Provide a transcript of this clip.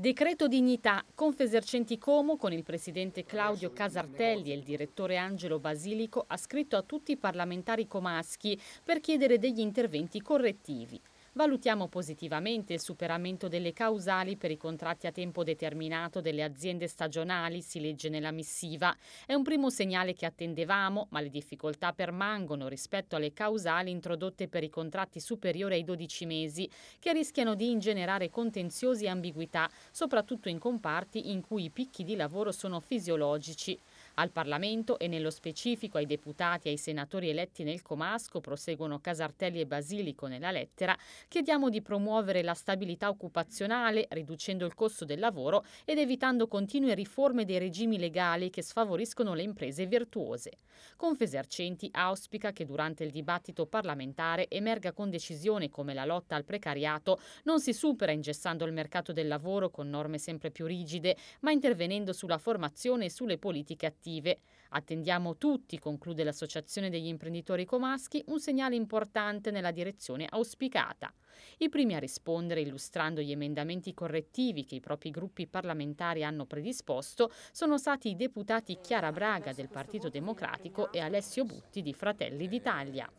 Decreto Dignità, Confesercenti Como con il presidente Claudio Casartelli e il direttore Angelo Basilico ha scritto a tutti i parlamentari comaschi per chiedere degli interventi correttivi. Valutiamo positivamente il superamento delle causali per i contratti a tempo determinato delle aziende stagionali, si legge nella missiva. È un primo segnale che attendevamo, ma le difficoltà permangono rispetto alle causali introdotte per i contratti superiori ai 12 mesi, che rischiano di ingenerare contenziosi e ambiguità, soprattutto in comparti in cui i picchi di lavoro sono fisiologici. Al Parlamento e nello specifico ai deputati e ai senatori eletti nel Comasco, proseguono Casartelli e Basilico nella lettera, chiediamo di promuovere la stabilità occupazionale riducendo il costo del lavoro ed evitando continue riforme dei regimi legali che sfavoriscono le imprese virtuose. Confesercenti auspica che durante il dibattito parlamentare emerga con decisione come la lotta al precariato non si supera ingessando il mercato del lavoro con norme sempre più rigide, ma intervenendo sulla formazione e sulle politiche attive positive. Attendiamo tutti, conclude l'Associazione degli imprenditori comaschi, un segnale importante nella direzione auspicata. I primi a rispondere, illustrando gli emendamenti correttivi che i propri gruppi parlamentari hanno predisposto, sono stati i deputati Chiara Braga del Partito Democratico e Alessio Butti di Fratelli d'Italia.